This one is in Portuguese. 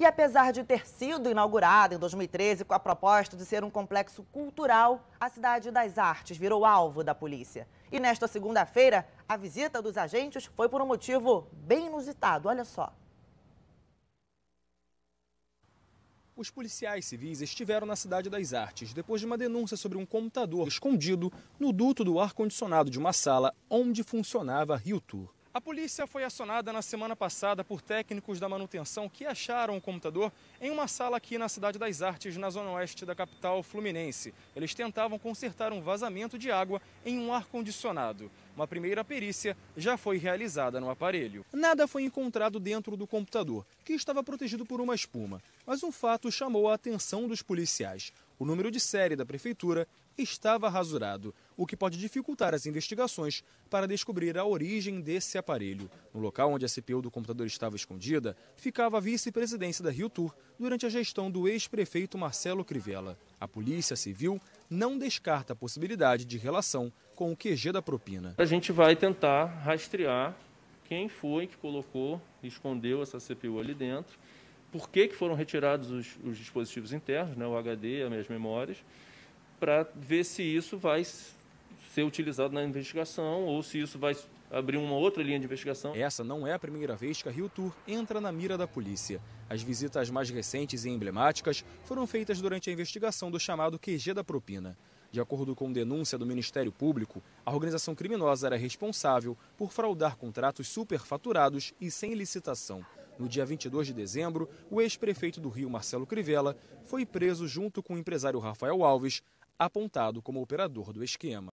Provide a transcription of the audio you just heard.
E apesar de ter sido inaugurada em 2013 com a proposta de ser um complexo cultural, a Cidade das Artes virou alvo da polícia. E nesta segunda-feira, a visita dos agentes foi por um motivo bem inusitado. Olha só. Os policiais civis estiveram na Cidade das Artes depois de uma denúncia sobre um computador escondido no duto do ar-condicionado de uma sala onde funcionava a Rio Tour. A polícia foi acionada na semana passada por técnicos da manutenção que acharam o computador em uma sala aqui na Cidade das Artes, na zona oeste da capital fluminense. Eles tentavam consertar um vazamento de água em um ar-condicionado. Uma primeira perícia já foi realizada no aparelho. Nada foi encontrado dentro do computador, que estava protegido por uma espuma. Mas um fato chamou a atenção dos policiais o número de série da prefeitura estava rasurado, o que pode dificultar as investigações para descobrir a origem desse aparelho. No local onde a CPU do computador estava escondida, ficava a vice-presidência da Rio Tour durante a gestão do ex-prefeito Marcelo Crivella. A Polícia Civil não descarta a possibilidade de relação com o QG da propina. A gente vai tentar rastrear quem foi que colocou, escondeu essa CPU ali dentro por que, que foram retirados os, os dispositivos internos, né, o HD, as minhas memórias, para ver se isso vai ser utilizado na investigação ou se isso vai abrir uma outra linha de investigação. Essa não é a primeira vez que a Rio Tour entra na mira da polícia. As visitas mais recentes e emblemáticas foram feitas durante a investigação do chamado QG da propina. De acordo com denúncia do Ministério Público, a organização criminosa era responsável por fraudar contratos superfaturados e sem licitação. No dia 22 de dezembro, o ex-prefeito do Rio, Marcelo Crivella, foi preso junto com o empresário Rafael Alves, apontado como operador do esquema.